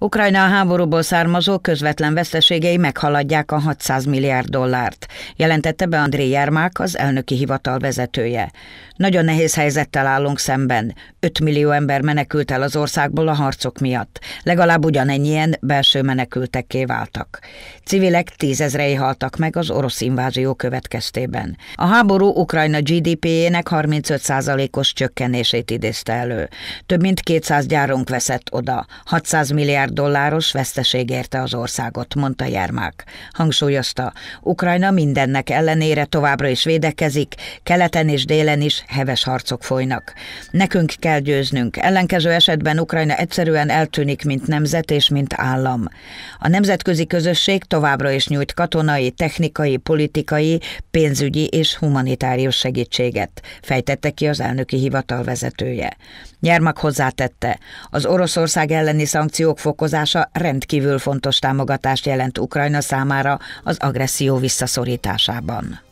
Ukrajna a háborúból származó közvetlen veszteségei meghaladják a 600 milliárd dollárt, jelentette be André Jermák, az elnöki hivatal vezetője. Nagyon nehéz helyzettel állunk szemben. 5 millió ember menekült el az országból a harcok miatt. Legalább ugyanennyien belső menekültekké váltak. Civilek tízezrei haltak meg az orosz invázió következtében. A háború Ukrajna GDP-jének 35%-os csökkenését idézte elő. Több mint 200 gyárunk veszett oda, 600 milliárd milliárd dolláros veszteség érte az országot, mondta Jermák. Hangsúlyozta, Ukrajna mindennek ellenére továbbra is védekezik, keleten és délen is heves harcok folynak. Nekünk kell győznünk, ellenkező esetben Ukrajna egyszerűen eltűnik, mint nemzet és mint állam. A nemzetközi közösség továbbra is nyújt katonai, technikai, politikai, pénzügyi és humanitárius segítséget, fejtette ki az elnöki hivatal vezetője. Jermak hozzátette, az Oroszország elleni szankciók fog fokozása rendkívül fontos támogatást jelent Ukrajna számára az agresszió visszaszorításában.